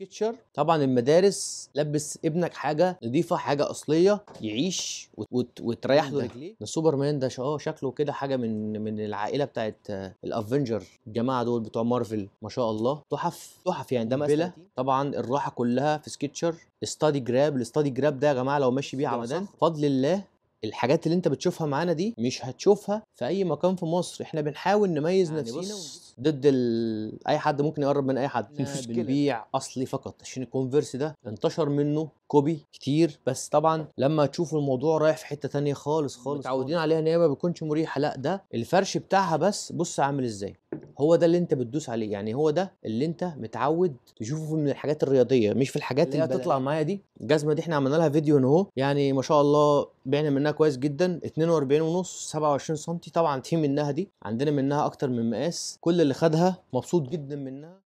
سكتشر طبعا المدارس لبس ابنك حاجه نظيفه حاجه اصليه يعيش وتريح له رجليه ده مان ده اه شكله كده حاجه من من العائله بتاعت آه، الافنجر الجماعه دول بتوع مارفل ما شاء الله تحف تحف يعني ده مثلا طبعا الراحه كلها في سكتشر استادي جراب الاستادي جراب ده يا جماعه لو ماشي بيه عمدان بفضل الله الحاجات اللي انت بتشوفها معانا دي مش هتشوفها في اي مكان في مصر احنا بنحاول نميز يعني نفسنا ضد ال... اي حد ممكن يقرب من اي حد بنبيع اصلي فقط عشان الكونفرس ده انتشر منه كوبي كتير بس طبعا لما تشوف الموضوع رايح في حته تانية خالص خالص متعودين عليها ان هي ما بتكونش مريحه لا ده الفرش بتاعها بس بص عامل ازاي هو ده اللي انت بتدوس عليه يعني هو ده اللي انت متعود تشوفه من الحاجات الرياضيه مش في الحاجات اللي هتطلع معايا دي الجزمه دي احنا عملنا لها فيديو اهو يعني ما شاء الله بعنا منها كويس جدا 42 ونص 27 سم طبعا في منها دي عندنا منها اكتر من مقاس كل اللي خدها مبسوط جدا منها